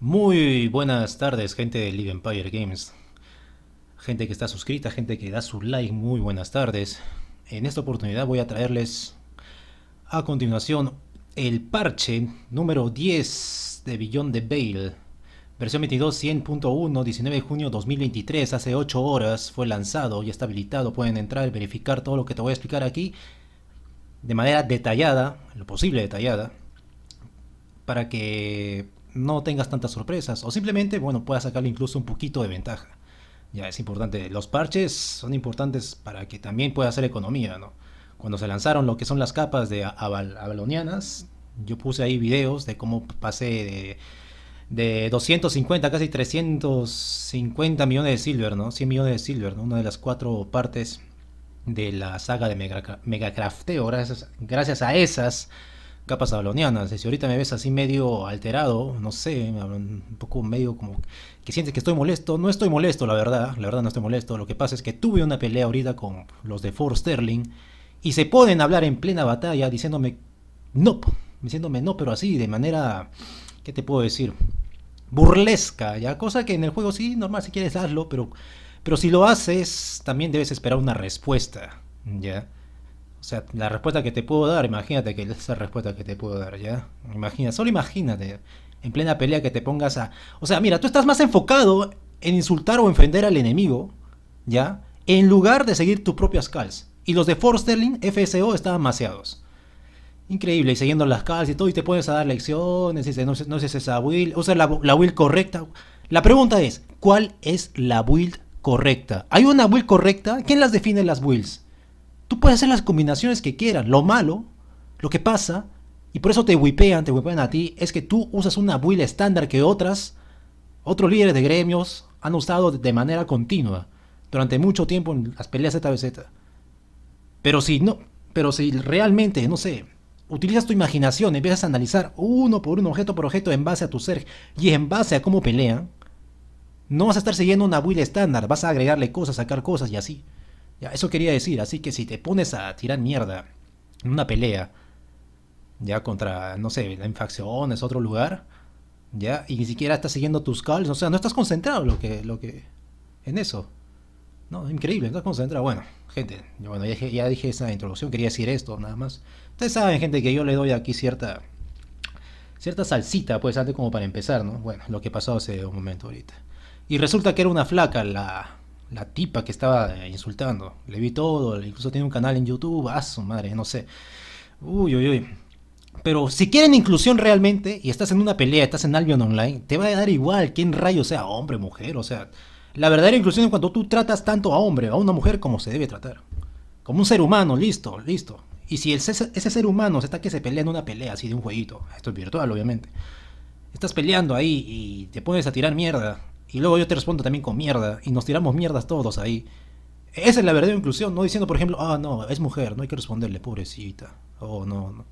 Muy buenas tardes, gente de Live Empire Games. Gente que está suscrita, gente que da su like, muy buenas tardes. En esta oportunidad voy a traerles a continuación el parche número 10 de Billón de Bale. Versión 22.100.1, 19 de junio 2023, hace 8 horas fue lanzado, y está habilitado, pueden entrar, verificar todo lo que te voy a explicar aquí de manera detallada, lo posible detallada, para que no tengas tantas sorpresas o simplemente, bueno, puedas sacarle incluso un poquito de ventaja. Ya es importante, los parches son importantes para que también pueda hacer economía, ¿no? Cuando se lanzaron lo que son las capas de abalonianas. avalonianas, yo puse ahí videos de cómo pasé de, 250 casi 350 millones de silver, ¿no? 100 millones de silver, Una de las cuatro partes de la saga de Mega, Megacrafteo, gracias a esas capas ablonianas. Si ahorita me ves así medio alterado, no sé, un poco medio como que sientes que estoy molesto. No estoy molesto, la verdad. La verdad no estoy molesto. Lo que pasa es que tuve una pelea ahorita con los de Forsterling Sterling y se pueden hablar en plena batalla diciéndome no, diciéndome no, pero así, de manera, ¿qué te puedo decir? Burlesca, ya cosa que en el juego sí, normal, si quieres hazlo, pero, pero si lo haces, también debes esperar una respuesta, ¿ya? O sea, la respuesta que te puedo dar, imagínate que esa respuesta que te puedo dar, ¿ya? Imagina, solo imagínate, en plena pelea que te pongas a... O sea, mira, tú estás más enfocado en insultar o ofender al enemigo, ¿ya? En lugar de seguir tus propias cals Y los de Forsterling, FSO, están demasiados Increíble, y siguiendo las calls y todo, y te pones a dar lecciones, dices, no, no es esa build, O sea, la build correcta. La pregunta es, ¿cuál es la build correcta? ¿Hay una build correcta? ¿Quién las define las builds? Tú puedes hacer las combinaciones que quieras. Lo malo, lo que pasa, y por eso te wipean, te wipean a ti, es que tú usas una build estándar que otras, otros líderes de gremios han usado de manera continua durante mucho tiempo en las peleas ZBZ. Pero si no, pero si realmente, no sé, utilizas tu imaginación, empiezas a analizar uno por uno, objeto por objeto, en base a tu ser y en base a cómo pelean, no vas a estar siguiendo una build estándar, vas a agregarle cosas, sacar cosas y así. Ya, eso quería decir, así que si te pones a tirar mierda en una pelea, ya contra, no sé, la infacción es otro lugar, ya, y ni siquiera estás siguiendo tus calls, o sea, no estás concentrado lo que, lo que, en eso. No, increíble, estás concentrado. Bueno, gente, bueno, ya dije, ya dije esa introducción, quería decir esto nada más. Ustedes saben, gente, que yo le doy aquí cierta cierta salsita, pues antes como para empezar, ¿no? Bueno, lo que pasó hace un momento ahorita. Y resulta que era una flaca la, la tipa que estaba eh, insultando. Le vi todo, incluso tiene un canal en YouTube, a ah, su madre, no sé. Uy, uy, uy. Pero si quieren inclusión realmente y estás en una pelea, estás en Albion Online, te va a dar igual quién rayo sea hombre, mujer, o sea, la verdadera inclusión es cuando tú tratas tanto a hombre, a una mujer como se debe tratar. Como un ser humano, listo, listo. Y si ese ser humano se está que se pelea en una pelea así de un jueguito, esto es virtual obviamente, estás peleando ahí y te pones a tirar mierda, y luego yo te respondo también con mierda y nos tiramos mierdas todos ahí. Esa es la verdadera inclusión, no diciendo, por ejemplo, ah, no, es mujer, no hay que responderle, pobrecita. Oh, no, no.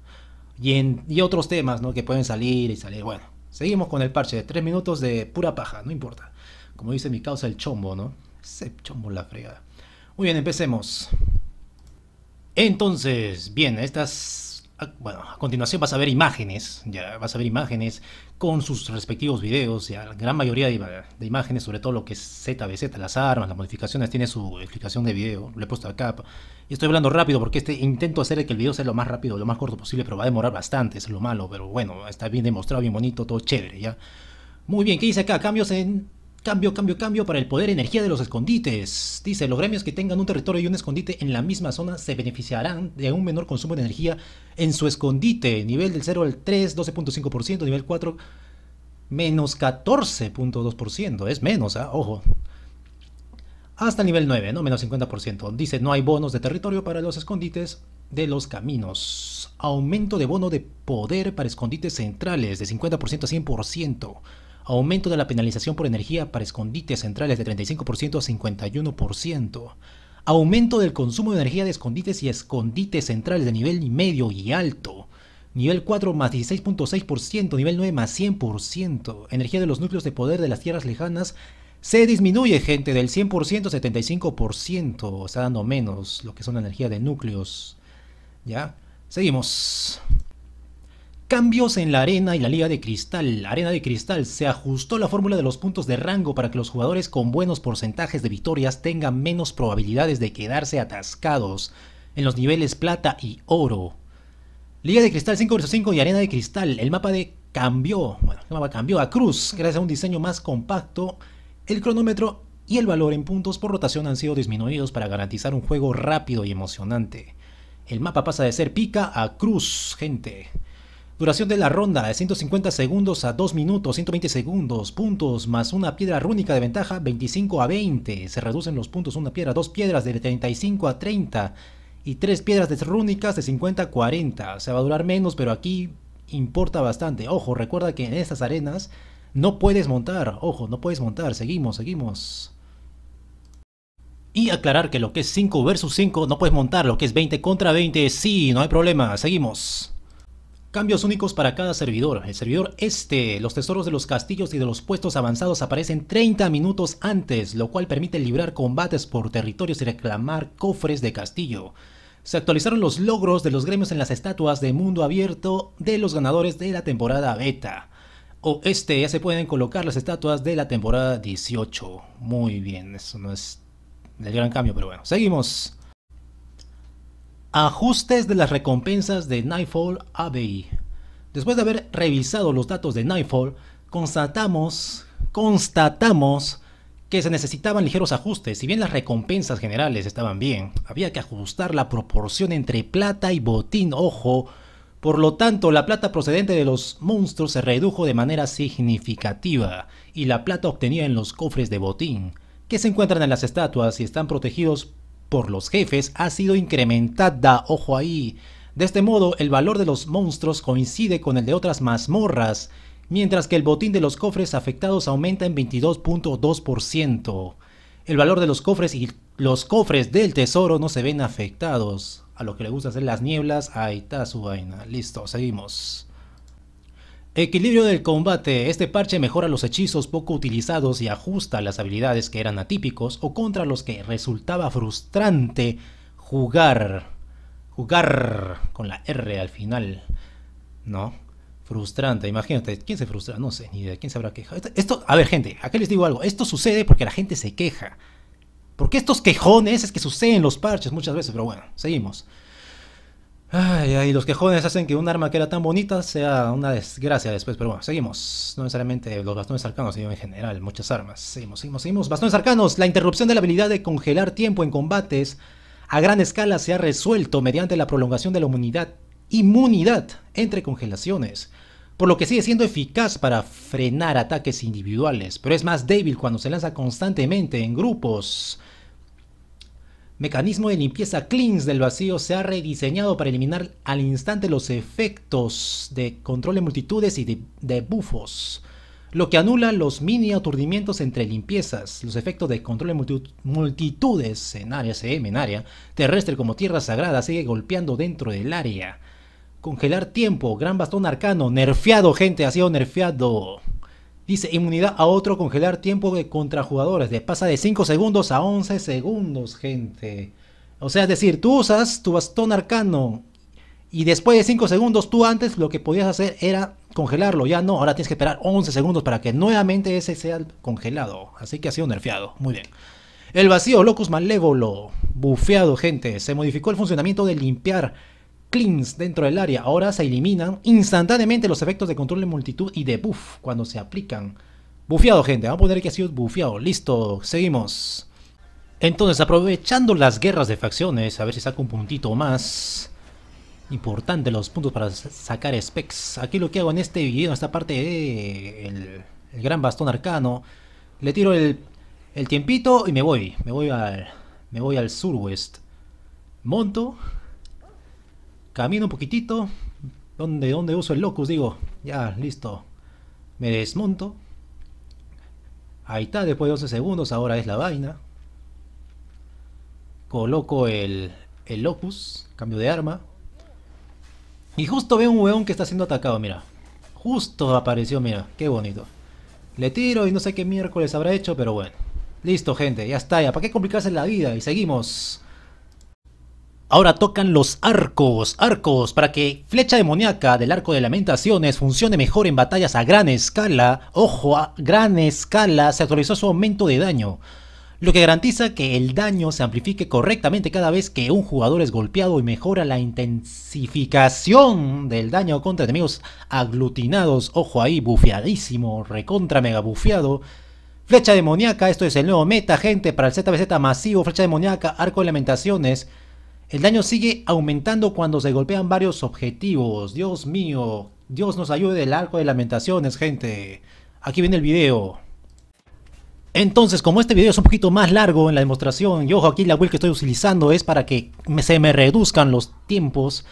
Y, en, y otros temas, ¿no? Que pueden salir y salir. Bueno, seguimos con el parche de tres minutos de pura paja, no importa. Como dice mi causa, el chombo, ¿no? Ese chombo la fregada. Muy bien, empecemos. Entonces, bien, estas ah, bueno, a continuación vas a ver imágenes, ya vas a ver imágenes con sus respectivos videos la gran mayoría de, imágenes, sobre todo lo que es ZBZ, las armas, las modificaciones, tiene su explicación de video, lo he puesto acá. Y estoy hablando rápido porque este intento hacer que el video sea lo más rápido, lo más corto posible, pero va a demorar bastante, es lo malo, pero bueno, está bien demostrado, bien bonito, todo chévere, ¿ya? Muy bien, ¿qué dice acá? Cambios en Cambio, cambio, cambio para el poder energía de los escondites. Dice, los gremios que tengan un territorio y un escondite en la misma zona se beneficiarán de un menor consumo de energía en su escondite. Nivel del 0 al 3, 12.5%. Nivel 4, menos 14.2%. Es menos, ¿eh? ojo. Hasta el nivel 9, ¿no? Menos 50%. Dice, no hay bonos de territorio para los escondites de los caminos. Aumento de bono de poder para escondites centrales de 50% a 100% aumento de la penalización por energía para escondites centrales de 35% a 51%, aumento del consumo de energía de escondites y escondites centrales de nivel medio y alto, nivel 4 más 16.6%, nivel 9 más 100%, energía de los núcleos de poder de las tierras lejanas se disminuye, gente, del 100% a 75%, está dando menos lo que son la energía de núcleos, ¿ya? Seguimos. Cambios en la arena y la liga de cristal. arena de cristal se ajustó la fórmula de los puntos de rango para que los jugadores con buenos porcentajes de victorias tengan menos probabilidades de quedarse atascados en los niveles plata y oro. Liga de cristal 5 vs 5 y arena de cristal. El mapa de cambió, bueno, el mapa cambió a cruz gracias a un diseño más compacto. El cronómetro y el valor en puntos por rotación han sido disminuidos para garantizar un juego rápido y emocionante. El mapa pasa de ser pica a cruz, gente. Duración de la ronda de 150 segundos a 2 minutos, 120 segundos, puntos más una piedra rúnica de ventaja 25 a 20. Se reducen los puntos una piedra, dos piedras de 35 a 30 y tres piedras de rúnicas de 50 a 40. Se va a durar menos, pero aquí importa bastante. Ojo, recuerda que en estas arenas no puedes montar. Ojo, no puedes montar. Seguimos, seguimos. Y aclarar que lo que es 5 versus 5 no puedes montar, lo que es 20 contra 20 sí, no hay problema, seguimos. Cambios únicos para cada servidor. El servidor este, los tesoros de los castillos y de los puestos avanzados aparecen 30 minutos antes, lo cual permite librar combates por territorios y reclamar cofres de castillo. Se actualizaron los logros de los gremios en las estatuas de mundo abierto de los ganadores de la temporada beta. O este, ya se pueden colocar las estatuas de la temporada 18. Muy bien, eso no es el gran cambio, pero bueno, seguimos. Ajustes de las recompensas de Nightfall ABI. Después de haber revisado los datos de Nightfall, constatamos, constatamos que se necesitaban ligeros ajustes. Si bien las recompensas generales estaban bien, había que ajustar la proporción entre plata y botín, ojo. Por lo tanto, la plata procedente de los monstruos se redujo de manera significativa y la plata obtenida en los cofres de botín, que se encuentran en las estatuas y están protegidos por los jefes ha sido incrementada, ojo ahí. De este modo, el valor de los monstruos coincide con el de otras mazmorras, mientras que el botín de los cofres afectados aumenta en 22.2%. El valor de los cofres y los cofres del tesoro no se ven afectados. A lo que le gusta hacer las nieblas, ahí está su vaina. Listo, seguimos. Equilibrio del combate. Este parche mejora los hechizos poco utilizados y ajusta las habilidades que eran atípicos o contra los que resultaba frustrante jugar. Jugar con la R al final. ¿No? Frustrante, imagínate, ¿quién se frustra? No sé, ni idea, ¿quién se habrá quejado? Esto, a ver gente, acá les digo algo, esto sucede porque la gente se queja. Porque estos quejones es que suceden los parches muchas veces, pero bueno, seguimos. Ay, ay, los quejones hacen que un arma que era tan bonita sea una desgracia después. Pero bueno, seguimos. No necesariamente los bastones arcanos, sino en general muchas armas. Seguimos, seguimos, seguimos. Bastones arcanos. La interrupción de la habilidad de congelar tiempo en combates a gran escala se ha resuelto mediante la prolongación de la inmunidad, inmunidad entre congelaciones. Por lo que sigue siendo eficaz para frenar ataques individuales, pero es más débil cuando se lanza constantemente en grupos mecanismo de limpieza Cleans del vacío se ha rediseñado para eliminar al instante los efectos de control de multitudes y de, bufos, lo que anula los mini aturdimientos entre limpiezas, los efectos de control de multitudes en área CM, en área terrestre como tierra sagrada, sigue golpeando dentro del área. Congelar tiempo, gran bastón arcano, nerfeado gente, ha sido nerfeado. Dice inmunidad a otro congelar tiempo de contrajugadores. De pasa de 5 segundos a 11 segundos, gente. O sea, es decir, tú usas tu bastón arcano. Y después de 5 segundos, tú antes lo que podías hacer era congelarlo. Ya no, ahora tienes que esperar 11 segundos para que nuevamente ese sea congelado. Así que ha sido nerfeado. Muy bien. El vacío Locus Malévolo. Bufeado, gente. Se modificó el funcionamiento de limpiar cleans dentro del área. Ahora se eliminan instantáneamente los efectos de control de multitud y de buff cuando se aplican. Bufiado gente. Vamos a poner que ha sido bufeado. Listo, seguimos. Entonces, aprovechando las guerras de facciones, a ver si saco un puntito más. Importante los puntos para sacar specs. Aquí lo que hago en este video, en esta parte de el, gran bastón arcano, le tiro el, tiempito y me voy. Me voy al, me voy al sur Monto, Camino un poquitito. ¿Dónde, ¿Dónde uso el locus? Digo, ya, listo. Me desmonto. Ahí está, después de 11 segundos, ahora es la vaina. Coloco el, el locus, cambio de arma. Y justo veo un hueón que está siendo atacado, mira. Justo apareció, mira, qué bonito. Le tiro y no sé qué miércoles habrá hecho, pero bueno. Listo, gente, ya está, ya. ¿Para qué complicarse la vida? Y seguimos. Ahora tocan los arcos, arcos, para que flecha demoníaca del arco de lamentaciones funcione mejor en batallas a gran escala. Ojo, a gran escala se actualizó su aumento de daño, lo que garantiza que el daño se amplifique correctamente cada vez que un jugador es golpeado y mejora la intensificación del daño contra enemigos aglutinados. Ojo ahí, bufiadísimo, recontra mega bufiado, Flecha demoníaca, esto es el nuevo meta, gente, para el ZBZ masivo, flecha demoníaca, arco de lamentaciones. El daño sigue aumentando cuando se golpean varios objetivos. Dios mío, Dios nos ayude del arco de lamentaciones, gente. Aquí viene el video. Entonces, como este video es un poquito más largo en la demostración, y ojo, aquí la build que estoy utilizando es para que se me reduzcan los tiempos,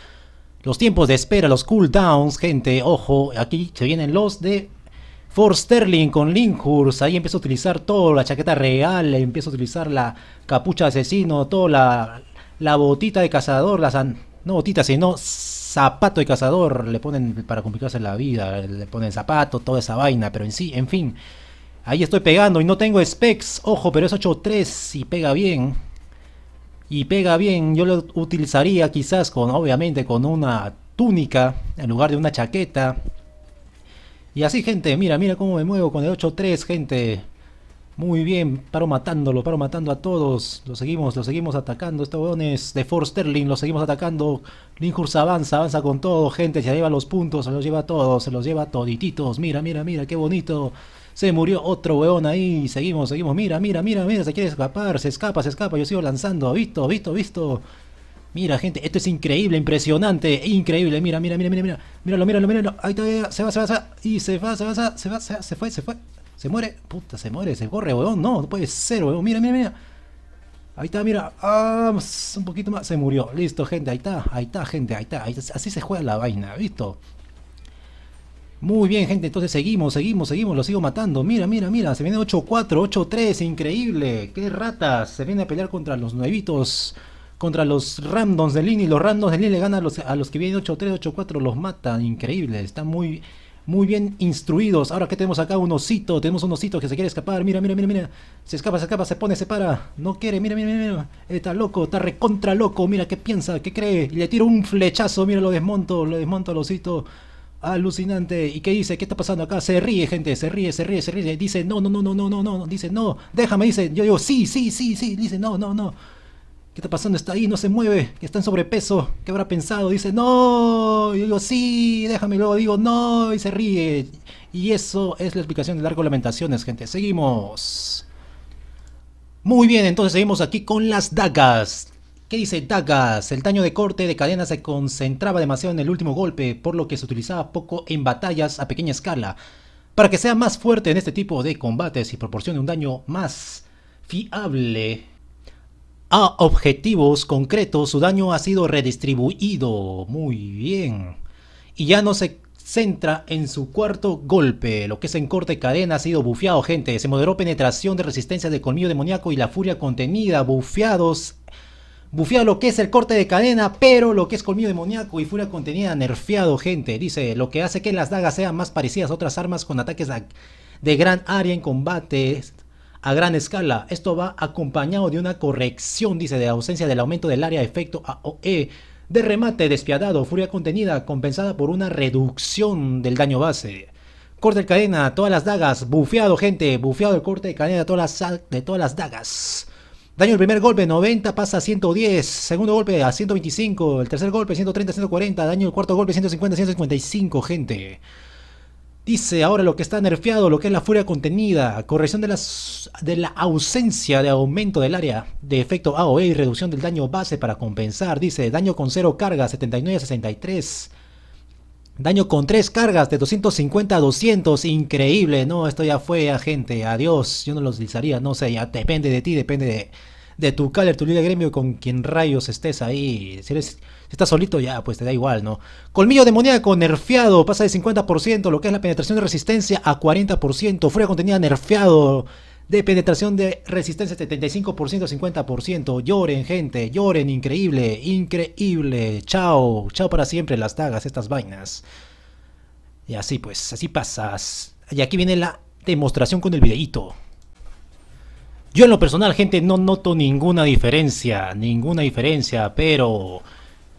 los tiempos de espera, los cooldowns, gente, ojo, aquí se vienen los de Forsterling con Linkhurst, ahí empiezo a utilizar toda la chaqueta real, empiezo a utilizar la capucha de asesino, toda la, la botita de cazador, la no botita, sino zapato de cazador, le ponen para complicarse la vida, le ponen zapato, toda esa vaina, pero en sí, en fin. Ahí estoy pegando y no tengo specs, ojo, pero es 8.3 y pega bien. Y pega bien, yo lo utilizaría quizás con, obviamente, con una túnica en lugar de una chaqueta. Y así gente, mira, mira cómo me muevo con el 8.3 gente. Muy bien, paro matándolo, paro matando a todos. Lo seguimos, lo seguimos atacando. Estos hueones de Forsterling, Sterling, lo seguimos atacando. Linhurst avanza, avanza con todo, gente. Se lleva los puntos, se los lleva todos, se los lleva todititos. Mira, mira, mira, qué bonito. Se murió otro hueón ahí. Seguimos, seguimos. Mira, mira, mira, mira. Se quiere escapar, se escapa, se escapa. Yo sigo lanzando. Visto, visto, visto. Mira, gente, esto es increíble, impresionante, increíble. Mira, mira, mira, mira, mira. Míralo, míralo, míralo. Ahí todavía se va, se va, se va. Y se va, se va, se va, se va, se fue, se fue. Se muere. Puta, se muere. Se corre, weón. No, no puede ser, weón. Mira, mira, mira. Ahí está, mira. Ah, un poquito más. Se murió. Listo, gente. Ahí está. Ahí está, gente. Ahí está. Así se juega la vaina, ¿visto? Muy bien, gente. Entonces seguimos, seguimos, seguimos. los sigo matando. Mira, mira, mira. Se viene 8-4, 8-3. Increíble. Qué ratas. Se viene a pelear contra los nuevitos. Contra los randoms de Lini. Los randoms de Lini le ganan a los, que vienen 8-3, 8-4. Los matan, Increíble. Está muy muy bien instruidos. Ahora que tenemos acá un osito, tenemos un osito que se quiere escapar. Mira, mira, mira, mira. Se escapa, se escapa, se pone, se para. No quiere, mira, mira, mira. Está loco, está recontra loco. Mira qué piensa, qué cree. y Le tiro un flechazo, mira, lo desmonto, lo desmonto al osito. Alucinante. ¿Y qué dice? ¿Qué está pasando acá? Se ríe, gente. Se ríe, se ríe, se ríe. Dice, no, no, no, no, no, no, no. Dice, no. Déjame, dice. Yo digo, sí, sí, sí, sí. Dice, no, no, no. ¿Qué está pasando? Está ahí, no se mueve, que está en sobrepeso, ¿qué habrá pensado? Dice, no, yo digo, sí, déjame, luego digo, no, y se ríe. Y eso es la explicación de largo lamentaciones, gente. Seguimos. Muy bien, entonces seguimos aquí con las dagas. ¿Qué dice dagas? El daño de corte de cadena se concentraba demasiado en el último golpe, por lo que se utilizaba poco en batallas a pequeña escala. Para que sea más fuerte en este tipo de combates y proporcione un daño más fiable a objetivos concretos, su daño ha sido redistribuido. Muy bien. Y ya no se centra en su cuarto golpe. Lo que es en corte de cadena ha sido bufeado, gente. Se moderó penetración de resistencia de colmillo demoníaco y la furia contenida. Bufeados. Bufiado lo que es el corte de cadena, pero lo que es colmillo demoníaco y furia contenida nerfeado, gente. Dice, lo que hace que las dagas sean más parecidas a otras armas con ataques de gran área en combate a gran escala. Esto va acompañado de una corrección, dice, de ausencia del aumento del área de efecto AOE, de remate despiadado, furia contenida, compensada por una reducción del daño base. Corte de cadena, todas las dagas, bufeado gente, bufeado el corte de cadena de todas las, de todas las dagas. Daño el primer golpe 90 pasa a 110, segundo golpe a 125, el tercer golpe 130, 140, daño el cuarto golpe 150, 155, gente. Dice ahora lo que está nerfeado, lo que es la furia contenida, corrección de, las, de la ausencia de aumento del área de efecto AOE y reducción del daño base para compensar. Dice daño con 0 cargas 79 a 63. Daño con 3 cargas de 250 a 200. Increíble, no, esto ya fue, ah, gente. Adiós, yo no los utilizaría, no sé, ya depende de ti, depende de, tu color, tu líder gremio, con quien rayos estés ahí. Si eres si solito, ya, pues te da igual, ¿no? Colmillo demoníaco nerfeado, pasa de 50%, lo que es la penetración de resistencia a 40%. fuera contenida nerfeado, de penetración de resistencia 75%, 50%. Lloren, gente, lloren, increíble, increíble. Chao, chao para siempre las tagas, estas vainas. Y así pues, así pasas. Y aquí viene la demostración con el videíto. Yo en lo personal, gente, no noto ninguna diferencia, ninguna diferencia, pero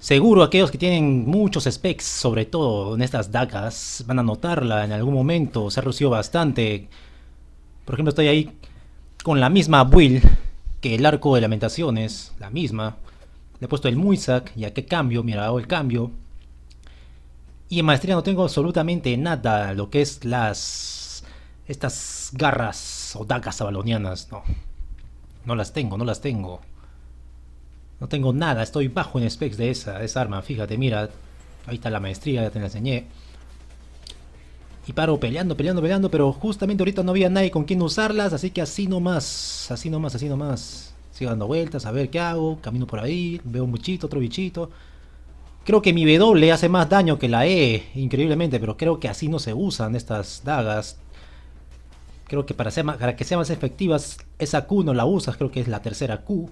Seguro aquellos que tienen muchos specs, sobre todo en estas dagas, van a notarla en algún momento, se ha reducido bastante. Por ejemplo, estoy ahí con la misma build que el arco de lamentaciones, la misma. Le he puesto el Muisak, ya que cambio, mira, hago el cambio. Y en maestría no tengo absolutamente nada, lo que es las... Estas garras o dagas abalonianas, no. No las tengo, no las tengo. No tengo nada, estoy bajo en specs de esa, de arma. Fíjate, mira. Ahí está la maestría, ya te la enseñé. Y paro peleando, peleando, peleando, pero justamente ahorita no había nadie con quien usarlas, así que así nomás, así nomás, así nomás. Sigo dando vueltas, a ver qué hago, camino por ahí, veo un bichito, otro bichito. Creo que mi W hace más daño que la E, increíblemente, pero creo que así no se usan estas dagas. Creo que para, para que sean más efectivas, esa Q no la usas, creo que es la tercera Q.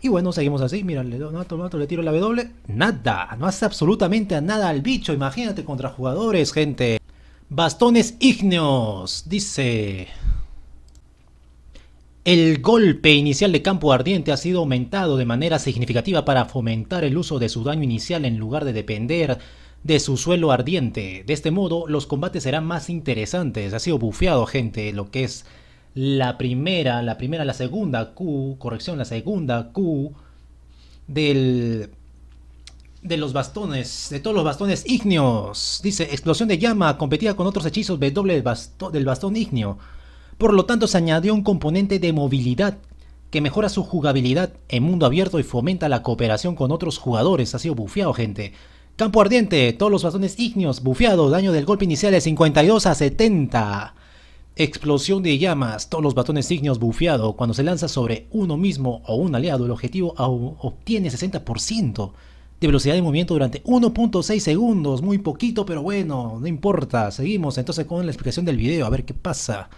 Y bueno, seguimos así, mira, le doy un mato, le tiro la W, nada, no hace absolutamente nada al bicho, imagínate contra jugadores, gente. Bastones ígneos, dice... El golpe inicial de campo ardiente ha sido aumentado de manera significativa para fomentar el uso de su daño inicial en lugar de depender de su suelo ardiente. De este modo, los combates serán más interesantes. Ha sido bufeado, gente, lo que es la primera, la primera, la segunda Q, corrección, la segunda Q del de los bastones, de todos los bastones ígneos. Dice, explosión de llama competía con otros hechizos W doble del bastón ígneo. Por lo tanto, se añadió un componente de movilidad que mejora su jugabilidad en mundo abierto y fomenta la cooperación con otros jugadores. Ha sido bufeado, gente. Campo ardiente, todos los bastones ígneos, bufiado daño del golpe inicial de 52 a 70. Explosión de llamas, todos los batones signos bufiados Cuando se lanza sobre uno mismo o un aliado, el objetivo obtiene 60% de velocidad de movimiento durante 1.6 segundos. Muy poquito, pero bueno, no importa. Seguimos entonces con la explicación del video, a ver qué pasa.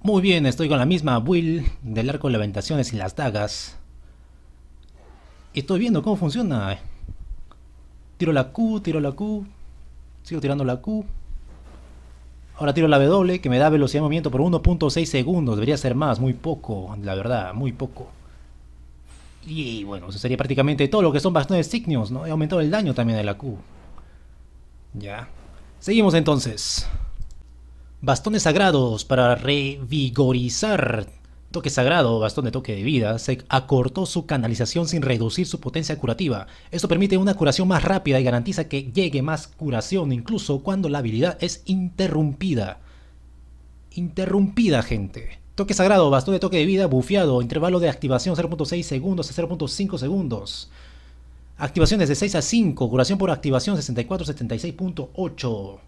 Muy bien, estoy con la misma build del arco de lamentaciones y las dagas. Estoy viendo cómo funciona. Tiro la Q, tiro la Q. Sigo tirando la Q. Ahora tiro la W, que me da velocidad de movimiento por 1.6 segundos. Debería ser más, muy poco, la verdad, muy poco. Y bueno, eso sería prácticamente todo lo que son bastones signos, ¿no? He aumentado el daño también de la Q. Ya. Seguimos entonces. Bastones sagrados para revigorizar Toque sagrado, bastón de toque de vida, se acortó su canalización sin reducir su potencia curativa. Esto permite una curación más rápida y garantiza que llegue más curación incluso cuando la habilidad es interrumpida. Interrumpida, gente. Toque sagrado, bastón de toque de vida, bufeado, intervalo de activación 0.6 segundos a 0.5 segundos. Activaciones de 6 a 5, curación por activación 64-76.8.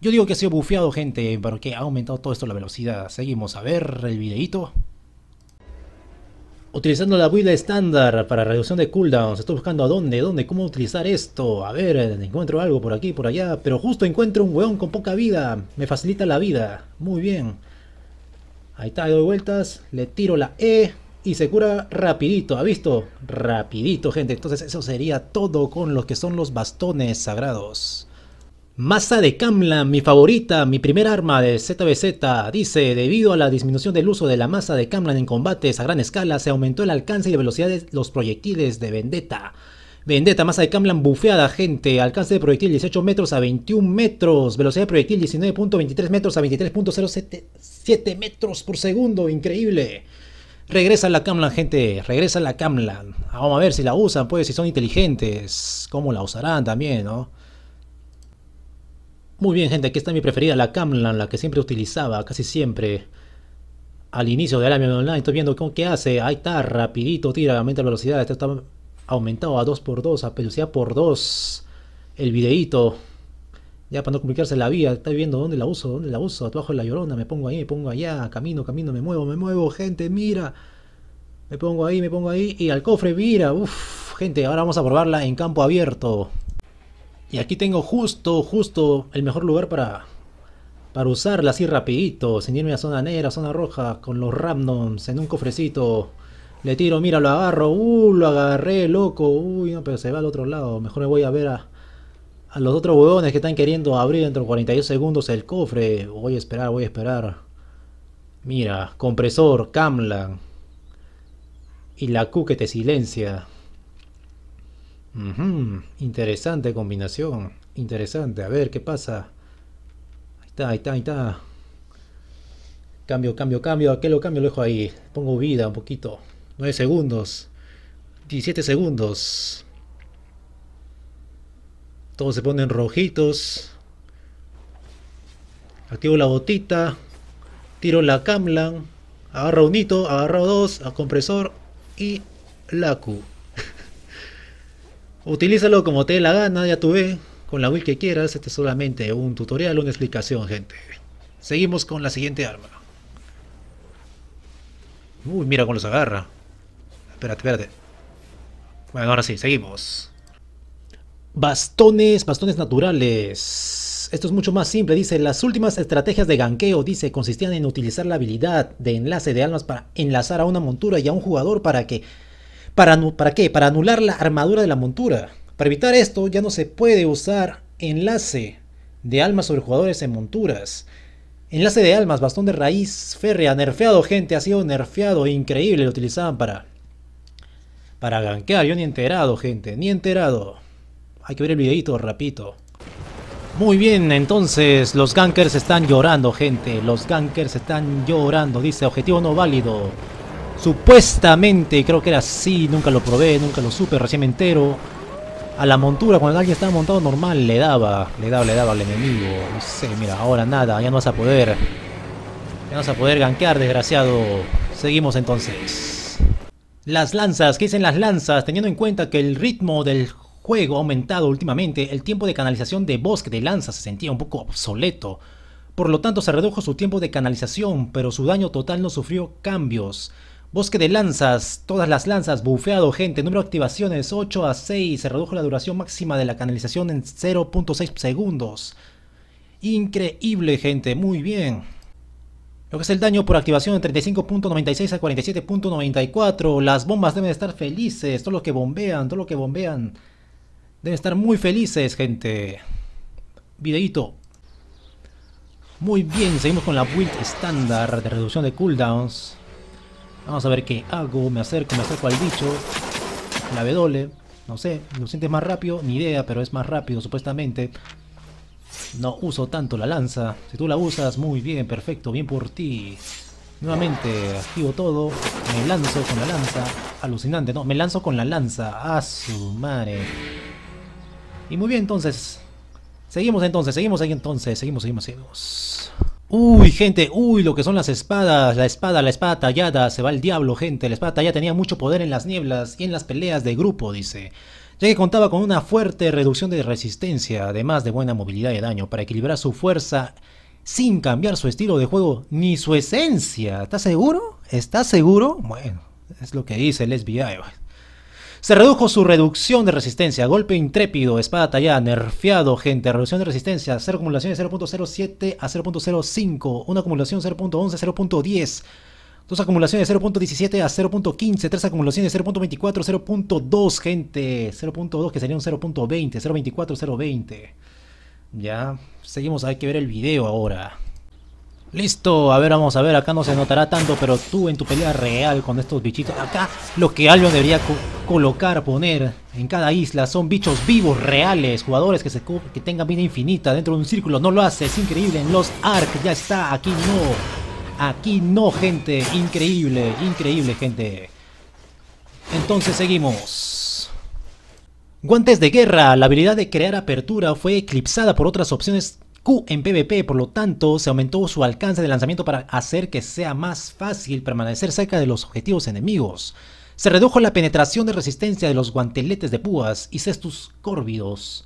Yo digo que ha sido bufeado, gente, porque ha aumentado todo esto la velocidad. Seguimos a ver el videito. Utilizando la build estándar para reducción de cooldowns. Estoy buscando a dónde, dónde, cómo utilizar esto. A ver, encuentro algo por aquí, por allá. Pero justo encuentro un weón con poca vida. Me facilita la vida. Muy bien. Ahí está, doy vueltas. Le tiro la E. Y se cura rapidito, ¿ha visto? Rapidito, gente. Entonces eso sería todo con lo que son los bastones sagrados. Masa de Kamlan, mi favorita, mi primer arma de ZBZ, dice, debido a la disminución del uso de la masa de Kamlan en combates a gran escala, se aumentó el alcance y la velocidad de los proyectiles de Vendetta. Vendetta, masa de Kamlan bufeada, gente. Alcance de proyectil 18 metros a 21 metros. Velocidad de proyectil 19.23 metros a 23.07 metros por segundo. Increíble. Regresa la Kamlan, gente. Regresa la Kamlan Vamos a ver si la usan, pues, si son inteligentes. Cómo la usarán también, ¿no? Muy bien gente, aquí está mi preferida, la Camlan, la que siempre utilizaba, casi siempre. Al inicio de año online, estoy viendo cómo que hace, ahí está, rapidito, tira, aumenta la velocidad, este está aumentado a 2x2, a velocidad por 2. El videíto, ya para no complicarse la vía, estoy viendo dónde la uso, dónde la uso, en la llorona, me pongo ahí, me pongo allá, camino, camino, me muevo, me muevo, gente, mira. Me pongo ahí, me pongo ahí, y al cofre, mira, uff, gente, ahora vamos a probarla en campo abierto. Y aquí tengo justo, justo el mejor lugar para, para usarla así rapidito, sin a zona negra, zona roja, con los randoms en un cofrecito. Le tiro, mira, lo agarro, uh, lo agarré, loco, uy, no, pero se va al otro lado. Mejor me voy a ver a, a los otros huevones que están queriendo abrir dentro de 42 segundos el cofre. Voy a esperar, voy a esperar. Mira, compresor, Camlan. Y la Q que te silencia. Interesante combinación. Interesante. A ver qué pasa. Ahí está, ahí está, ahí está. Cambio, cambio, cambio. Aquello lo cambio, lo dejo ahí. Pongo vida un poquito. 9 segundos. 17 segundos. Todos se ponen rojitos. Activo la botita. Tiro la camlan. Agarro un hito, agarro dos, a compresor y la Q. Utilízalo como te dé la gana, ya tú con la build que quieras, este es solamente un tutorial, una explicación, gente. Seguimos con la siguiente arma. Uy, mira cómo los agarra. Espérate, espérate. Bueno, ahora sí, seguimos. Bastones, bastones naturales. Esto es mucho más simple, dice, las últimas estrategias de ganqueo, dice, consistían en utilizar la habilidad de enlace de almas para enlazar a una montura y a un jugador para que ¿Para, qué? Para anular la armadura de la montura. Para evitar esto ya no se puede usar enlace de almas sobre jugadores en monturas. Enlace de almas, bastón de raíz férrea, nerfeado gente, ha sido nerfeado, increíble, lo utilizaban para... Para gankear, yo ni enterado gente, ni enterado. Hay que ver el videito, rapito Muy bien, entonces, los gankers están llorando gente, los gankers están llorando, dice objetivo no válido. Supuestamente, creo que era así, nunca lo probé, nunca lo supe, recién me entero. A la montura, cuando alguien estaba montado normal, le daba, le daba, le daba al enemigo. No sé, mira, ahora nada, ya no vas a poder. Ya no vas a poder gankear, desgraciado. Seguimos entonces. Las lanzas, ¿qué dicen las lanzas? Teniendo en cuenta que el ritmo del juego ha aumentado últimamente, el tiempo de canalización de bosque de lanzas se sentía un poco obsoleto. Por lo tanto, se redujo su tiempo de canalización, pero su daño total no sufrió cambios. Bosque de lanzas, todas las lanzas, bufeado gente, número de activaciones 8 a 6, se redujo la duración máxima de la canalización en 0.6 segundos. Increíble gente, muy bien. Lo que es el daño por activación de 35.96 a 47.94. Las bombas deben estar felices. Todo lo que bombean, todo lo que bombean. Deben estar muy felices, gente. Videito. Muy bien, seguimos con la build estándar de reducción de cooldowns. Vamos a ver qué hago. Me acerco, me acerco al bicho. La W. No sé, lo sientes más rápido. Ni idea, pero es más rápido supuestamente. No uso tanto la lanza. Si tú la usas, muy bien, perfecto, bien por ti. Nuevamente, activo todo. Me lanzo con la lanza. Alucinante, no, me lanzo con la lanza. A su madre. Y muy bien, entonces. Seguimos entonces, seguimos ahí entonces. Seguimos, seguimos, seguimos. Uy, gente, uy, lo que son las espadas, la espada, la espada tallada, se va el diablo, gente. La espada tallada tenía mucho poder en las nieblas y en las peleas de grupo, dice. Ya que contaba con una fuerte reducción de resistencia, además de buena movilidad y daño, para equilibrar su fuerza sin cambiar su estilo de juego ni su esencia. ¿Estás seguro? ¿Estás seguro? Bueno, es lo que dice el SBI. Se redujo su reducción de resistencia, golpe intrépido, espada tallada, nerfeado, gente, reducción de resistencia, 0 acumulación de 0.07 a 0.05, una acumulación 0.11 a 0.10. Dos acumulaciones de 0.17 a 0.15. Tres acumulaciones de 0.24, 0.2, gente. 0.2 que sería un 0.20, 0.24, 0.20. Ya, seguimos, hay que ver el video ahora. Listo, a ver, vamos a ver, acá no se notará tanto, pero tú en tu pelea real con estos bichitos, acá lo que alguien debería colocar, poner en cada isla son bichos vivos, reales, jugadores que, se que tengan vida infinita dentro de un círculo, no lo haces, increíble, en los ARC ya está, aquí no, aquí no gente, increíble, increíble gente. Entonces seguimos. Guantes de guerra, la habilidad de crear apertura fue eclipsada por otras opciones Q en PvP, por lo tanto, se aumentó su alcance de lanzamiento para hacer que sea más fácil permanecer cerca de los objetivos enemigos. Se redujo la penetración de resistencia de los guanteletes de púas y cestus córvidos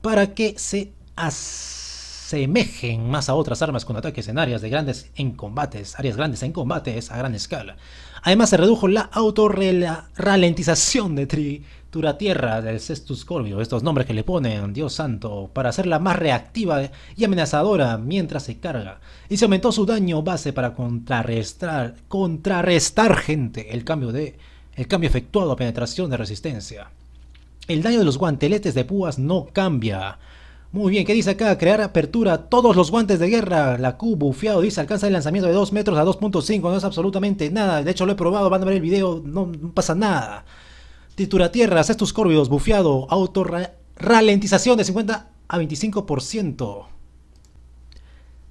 para que se as se mejen más a otras armas con ataques en áreas de grandes en combates, áreas grandes en combates a gran escala. Además se redujo la autorralentización de trituratierra del Cestus Corvio, estos nombres que le ponen, Dios santo, para hacerla más reactiva y amenazadora mientras se carga. Y se aumentó su daño base para contrarrestar, contrarrestar gente el cambio, de, el cambio efectuado a penetración de resistencia. El daño de los guanteletes de púas no cambia. Muy bien, ¿qué dice acá? Crear apertura todos los guantes de guerra. La Q bufeado dice alcanza el lanzamiento de 2 metros a 2.5. No es absolutamente nada. De hecho, lo he probado. Van a ver el video. No, pasa nada. Titura tierras, estos córvidos, bufeado. Auto ralentización de 50 a 25%.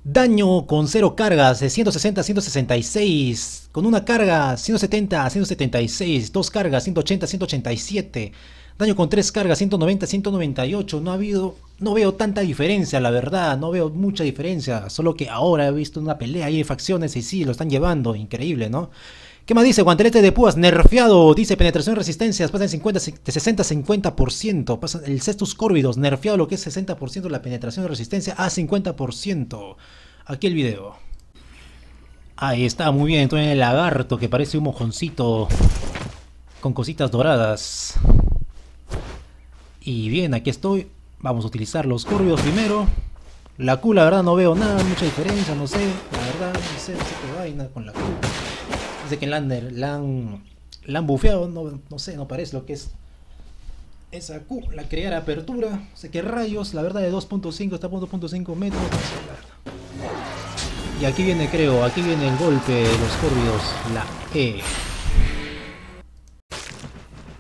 Daño con 0 cargas de 160 a 166. Con una carga 170 a 176. Dos cargas 180 a 187. Daño con tres cargas, 190, 198. No ha habido, no veo tanta diferencia, la verdad. No veo mucha diferencia. Solo que ahora he visto una pelea hay facciones y sí, lo están llevando. Increíble, ¿no? ¿Qué más dice? Guantelete de púas, nerfeado. Dice penetración resistencias, pasa de 50, de 60 a 50%. Pasa el Cestus Corvidos, nerfeado lo que es 60% la penetración de resistencia a 50%. Aquí el video. Ahí está, muy bien. Entonces el lagarto que parece un mojoncito con cositas doradas. Y bien, aquí estoy. Vamos a utilizar los curvios primero. La Q la verdad no veo nada, mucha diferencia, no sé. La verdad, no sé, qué vaina con la Q. Dice que en Lander la han, bufeado, no, no sé, no parece lo que es. Esa Q, la crear apertura, sé qué rayos, la verdad de 2.5 hasta 2.5 metros. Y aquí viene creo, aquí viene el golpe de los curvios, la E.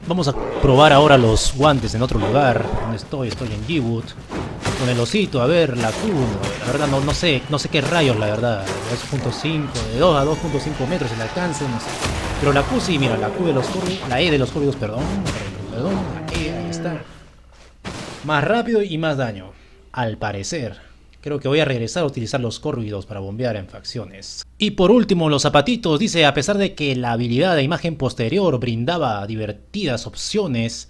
Vamos a probar ahora los guantes en otro lugar. ¿Dónde estoy? Estoy en G-Wood. Con el osito, a ver, la Q. La verdad no, sé, no sé qué rayos, la verdad. 2.5, de 2 a 2.5 metros el alcance, no sé. Pero la Q sí, mira, la Q de los la E de los códigos, perdón, perdón, la E, ahí está. Más rápido y más daño, al parecer. Creo que voy a regresar a utilizar los corridos para bombear en facciones. Y por último, los zapatitos. Dice, a pesar de que la habilidad de imagen posterior brindaba divertidas opciones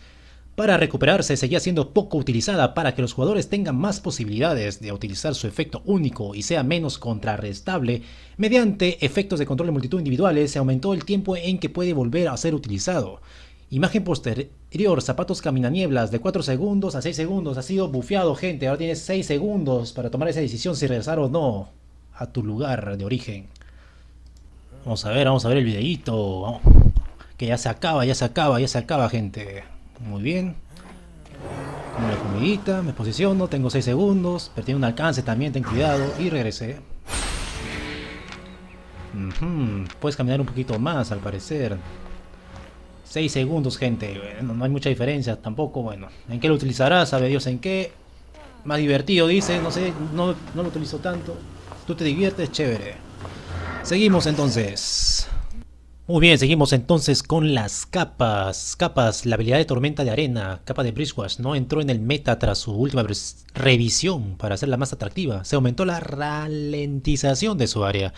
para recuperarse, seguía siendo poco utilizada para que los jugadores tengan más posibilidades de utilizar su efecto único y sea menos contrarrestable. Mediante efectos de control de multitud individuales, se aumentó el tiempo en que puede volver a ser utilizado. Imagen posterior, zapatos caminanieblas de 4 segundos a 6 segundos. Ha sido bufeado, gente. Ahora tienes 6 segundos para tomar esa decisión si regresar o no a tu lugar de origen. Vamos a ver, vamos a ver el videíto. Que ya se acaba, ya se acaba, ya se acaba, gente. Muy bien. Como la comidita, me posiciono, tengo 6 segundos. Perdí un alcance también, ten cuidado. Y regresé. Puedes caminar un poquito más, al parecer. 6 segundos, gente. no hay mucha diferencia tampoco. Bueno, ¿en qué lo utilizarás? Sabe Dios en qué. Más divertido, dice. No sé, no, no lo utilizo tanto. Tú te diviertes, chévere. Seguimos entonces. Muy bien, seguimos entonces con las capas. Capas, la habilidad de tormenta de arena, capa de Bridgewash, no entró en el meta tras su última revisión para hacerla más atractiva. Se aumentó la ralentización de su área.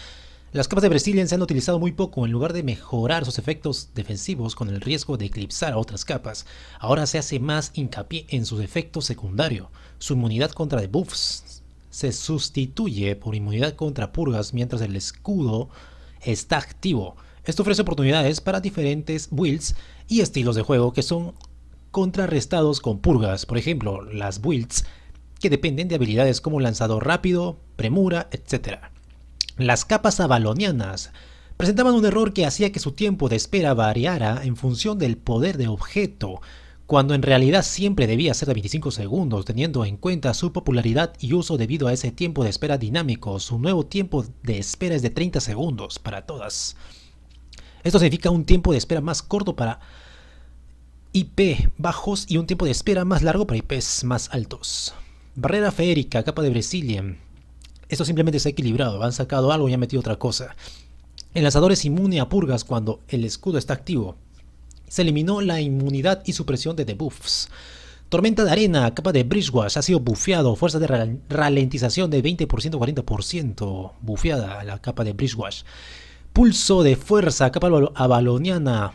Las capas de Brazilian se han utilizado muy poco, en lugar de mejorar sus efectos defensivos con el riesgo de eclipsar a otras capas, ahora se hace más hincapié en sus efectos secundarios. Su inmunidad contra debuffs se sustituye por inmunidad contra purgas mientras el escudo está activo. Esto ofrece oportunidades para diferentes builds y estilos de juego que son contrarrestados con purgas, por ejemplo, las builds que dependen de habilidades como lanzador rápido, premura, etc. Las capas avalonianas presentaban un error que hacía que su tiempo de espera variara en función del poder de objeto, cuando en realidad siempre debía ser de 25 segundos, teniendo en cuenta su popularidad y uso debido a ese tiempo de espera dinámico. Su nuevo tiempo de espera es de 30 segundos para todas. Esto significa un tiempo de espera más corto para IP bajos y un tiempo de espera más largo para IPs más altos. Barrera feérica, capa de Brasilien. Esto simplemente se ha equilibrado, han sacado algo y han metido otra cosa. El es inmune a purgas cuando el escudo está activo. Se eliminó la inmunidad y supresión de debuffs. Tormenta de arena, capa de Bridgewash, ha sido bufeado. Fuerza de ralentización de 20%, 40%. Bufeada la capa de Bridgewash. Pulso de fuerza, capa abaloniana.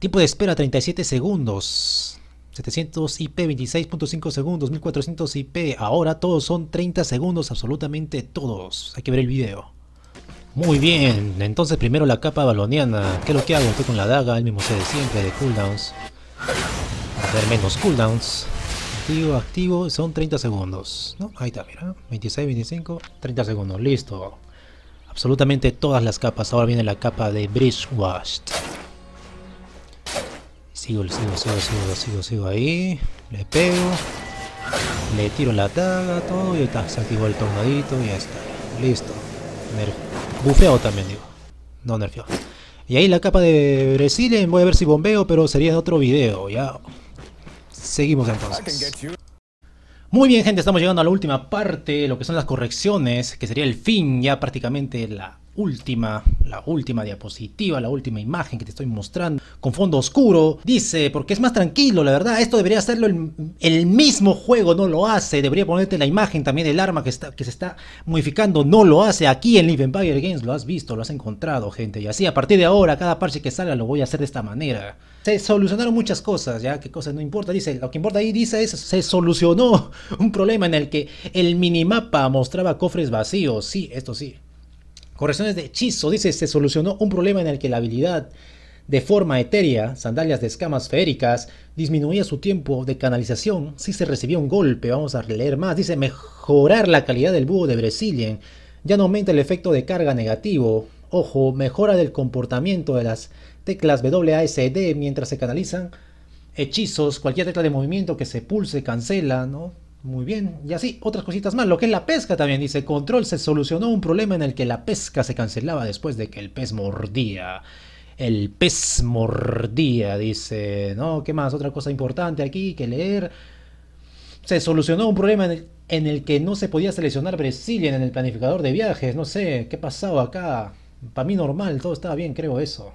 Tiempo de espera 37 segundos. 700 IP 26.5 segundos, 1400 IP, ahora todos son 30 segundos, absolutamente todos. Hay que ver el video. Muy bien, entonces primero la capa baloniana. ¿Qué es lo que hago? Estoy con la daga, el mismo C de siempre, de cooldowns. A ver, menos cooldowns. Activo, activo, son 30 segundos. ¿no? Ahí está, mira. 26, 25, 30 segundos, listo. Absolutamente todas las capas. Ahora viene la capa de Bridgewashed Sigo, sigo, sigo, sigo, sigo, sigo ahí. Le pego. Le tiro la daga, todo. Y está, se activó el tornadito y ya está. Listo. Nerf. Bufeo también, digo. No nerfeado. Y ahí la capa de resilien. Eh, voy a ver si bombeo, pero sería de otro video, ya. Seguimos entonces. Muy bien gente, estamos llegando a la última parte, lo que son las correcciones, que sería el fin ya prácticamente la última, la última diapositiva, la última imagen que te estoy mostrando, con fondo oscuro, dice, porque es más tranquilo, la verdad, esto debería hacerlo el, mismo juego, no lo hace, debería ponerte la imagen también del arma que, está, que se está modificando, no lo hace, aquí en Live Empire Games lo has visto, lo has encontrado, gente, y así a partir de ahora, cada parche que salga lo voy a hacer de esta manera. Se solucionaron muchas cosas, ya, qué cosas no importa, dice, lo que importa ahí dice es, se solucionó un problema en el que el minimapa mostraba cofres vacíos, sí, esto sí, Correcciones de hechizo. Dice, se solucionó un problema en el que la habilidad de forma etérea, sandalias de escamas feéricas, disminuía su tiempo de canalización si se recibía un golpe. Vamos a leer más. Dice, mejorar la calidad del búho de Bresilien. Ya no aumenta el efecto de carga negativo. Ojo, mejora del comportamiento de las teclas WASD mientras se canalizan hechizos, cualquier tecla de movimiento que se pulse cancela, ¿no? Muy bien, y así otras cositas más. Lo que es la pesca también dice, Control se solucionó un problema en el que la pesca se cancelaba después de que el pez mordía. El pez mordía, dice. No, ¿qué más? Otra cosa importante aquí que leer. Se solucionó un problema en el, que no se podía seleccionar brasilia en el planificador de viajes. No sé, ¿qué pasaba acá? Para mí normal, todo estaba bien, creo eso.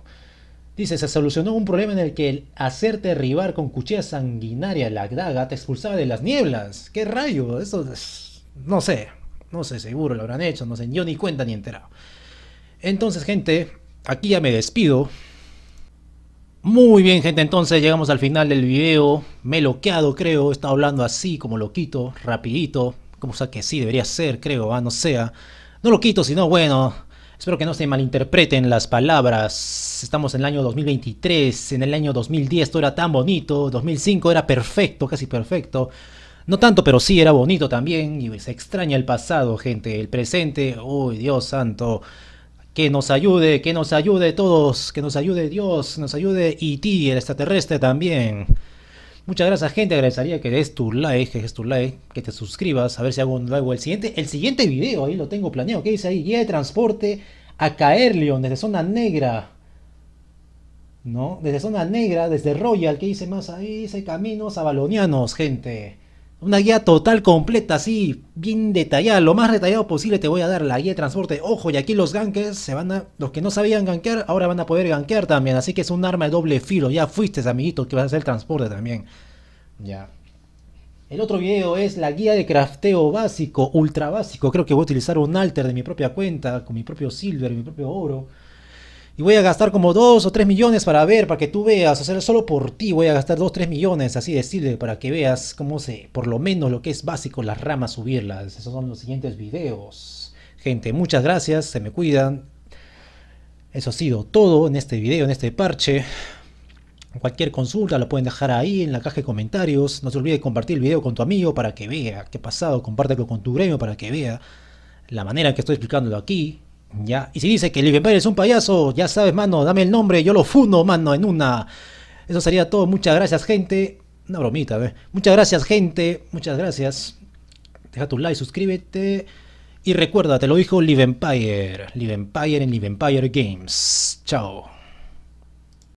Dice, se solucionó un problema en el que el hacerte arribar con cuchilla sanguinaria la daga te expulsaba de las nieblas. ¿Qué rayo? Eso no sé. No sé, seguro lo habrán hecho, no sé, yo ni cuenta ni enterado. Entonces, gente, aquí ya me despido. Muy bien, gente, entonces llegamos al final del video. Me loqueado, creo, he estado hablando así, como loquito, rapidito. Como sea que sí, debería ser, creo, ah, no sea. No lo quito, sino bueno, Espero que no se malinterpreten las palabras. Estamos en el año 2023, en el año 2010 todo era tan bonito, 2005 era perfecto, casi perfecto. No tanto, pero sí era bonito también. Y se extraña el pasado, gente. El presente, uy, Dios santo. Que nos ayude, que nos ayude todos, que nos ayude Dios, nos ayude y e ti, el extraterrestre también. Muchas gracias, gente. Agradecería que des tu like, que des tu like, que te suscribas, a ver si hago un el siguiente. El siguiente video, ahí lo tengo planeado. ¿Qué dice ahí? Guía de transporte a Caerleon desde zona negra. ¿No? Desde zona negra, desde Royal. ¿Qué dice más ahí? Dice caminos abalonianos, gente. Una guía total, completa, así, bien detallada, lo más detallado posible te voy a dar la guía de transporte. Ojo, y aquí los ganques se van a. Los que no sabían gankear, ahora van a poder gankear también. Así que es un arma de doble filo. Ya fuiste, amiguito, que vas a hacer el transporte también. Ya. El otro video es la guía de crafteo básico, ultra básico. Creo que voy a utilizar un alter de mi propia cuenta, con mi propio silver, mi propio oro y voy a gastar como 2 o 3 millones para ver, para que tú veas, o sea, solo por ti voy a gastar 2 3 millones, así decirle, para que veas cómo se, por lo menos lo que es básico, las ramas subirlas. Esos son los siguientes videos. Gente, muchas gracias, se me cuidan. Eso ha sido todo en este video, en este parche. Cualquier consulta lo pueden dejar ahí en la caja de comentarios. No se olvide compartir el video con tu amigo para que vea qué pasado. Compártelo con tu gremio para que vea la manera que estoy explicándolo aquí. Ya, y si dice que Live Empire es un payaso, ya sabes, mano, dame el nombre, yo lo funo, mano, en una. Eso sería todo. Muchas gracias, gente. Una bromita, ¿eh? Muchas gracias, gente. Muchas gracias. Deja tu like, suscríbete. Y recuerda, te lo dijo Live Empire. Live Empire en Live Empire Games. Chao.